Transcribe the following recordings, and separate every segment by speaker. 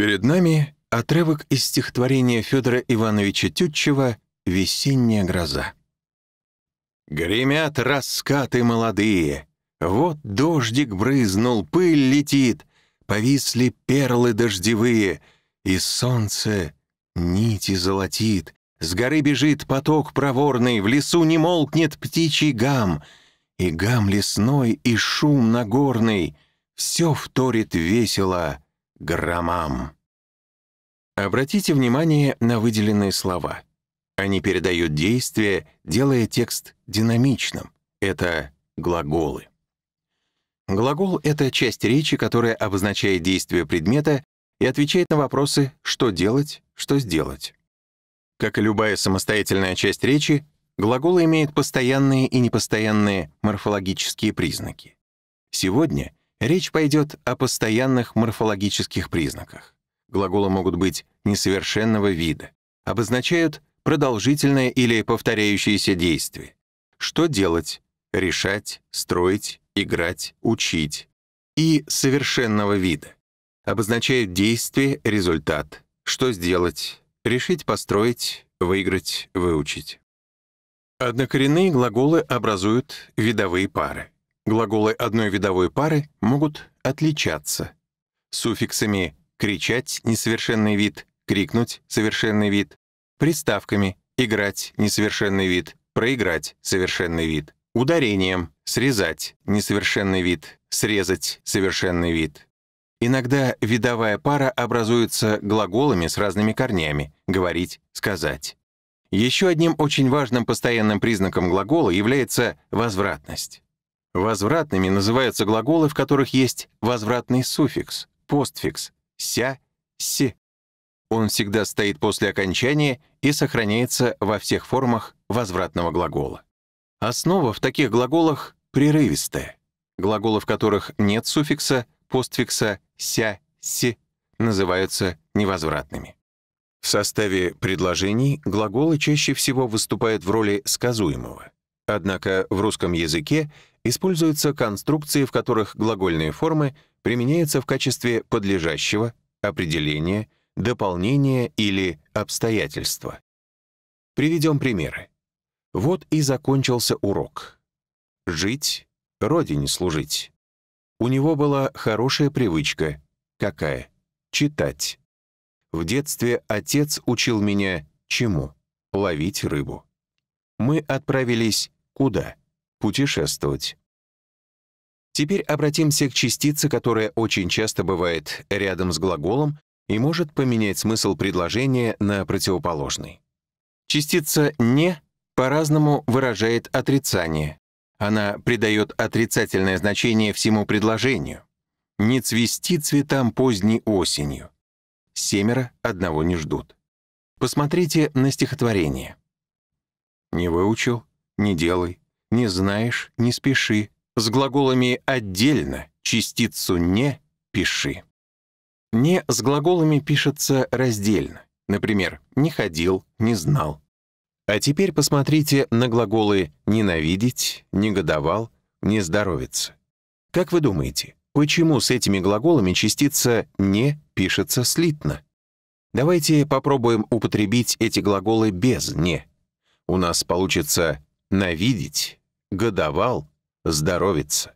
Speaker 1: Перед нами отрывок из стихотворения Федора Ивановича Тютчева «Весенняя гроза». «Гремят раскаты молодые, вот дождик брызнул, пыль летит, повисли перлы дождевые, и солнце нити золотит, с горы бежит поток проворный, в лесу не молкнет птичий гам, и гам лесной, и шум нагорный, все вторит весело» громам. Обратите внимание на выделенные слова. Они передают действие, делая текст динамичным. Это глаголы. Глагол — это часть речи, которая обозначает действие предмета и отвечает на вопросы «что делать?», «что сделать?». Как и любая самостоятельная часть речи, глаголы имеют постоянные и непостоянные морфологические признаки. Сегодня Речь пойдет о постоянных морфологических признаках. Глаголы могут быть несовершенного вида, обозначают продолжительное или повторяющееся действие. Что делать? Решать, строить, играть, учить. И совершенного вида. Обозначают действие, результат. Что сделать? Решить, построить, выиграть, выучить. Однокоренные глаголы образуют видовые пары. Глаголы одной видовой пары могут отличаться. Суффиксами «кричать» — несовершенный вид, «крикнуть» — совершенный вид, приставками «играть» — несовершенный вид, «проиграть» — совершенный вид, ударением «срезать» — несовершенный вид, «срезать» — совершенный вид. Иногда видовая пара образуется глаголами с разными корнями — говорить, сказать. Еще одним очень важным постоянным признаком глагола является возвратность. Возвратными называются глаголы, в которых есть возвратный суффикс, постфикс «ся», «си». Он всегда стоит после окончания и сохраняется во всех формах возвратного глагола. Основа в таких глаголах прерывистая. Глаголы, в которых нет суффикса, постфикса «ся», «си», называются невозвратными. В составе предложений глаголы чаще всего выступают в роли сказуемого. Однако в русском языке используются конструкции, в которых глагольные формы применяются в качестве подлежащего, определения, дополнения или обстоятельства. Приведем примеры. Вот и закончился урок. Жить, родине служить. У него была хорошая привычка. Какая? Читать. В детстве отец учил меня чему? Ловить рыбу. Мы отправились Куда? Путешествовать. Теперь обратимся к частице, которая очень часто бывает рядом с глаголом и может поменять смысл предложения на противоположный. Частица «не» по-разному выражает отрицание. Она придает отрицательное значение всему предложению. «Не цвести цветам поздней осенью». Семеро одного не ждут. Посмотрите на стихотворение. Не выучил? не делай, не знаешь, не спеши. С глаголами «отдельно» частицу «не» пиши. «Не» с глаголами пишется раздельно. Например, «не ходил», «не знал». А теперь посмотрите на глаголы «ненавидеть», «негодовал», «не здоровится». Как вы думаете, почему с этими глаголами частица «не» пишется слитно? Давайте попробуем употребить эти глаголы без «не». У нас получится навидеть, годовал, здоровиться.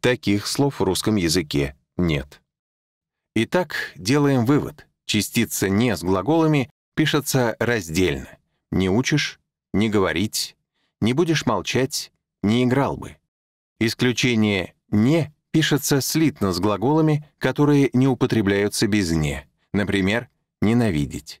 Speaker 1: Таких слов в русском языке нет. Итак, делаем вывод. Частица «не» с глаголами пишется раздельно. Не учишь, не говорить, не будешь молчать, не играл бы. Исключение «не» пишется слитно с глаголами, которые не употребляются без «не». Например, «ненавидеть».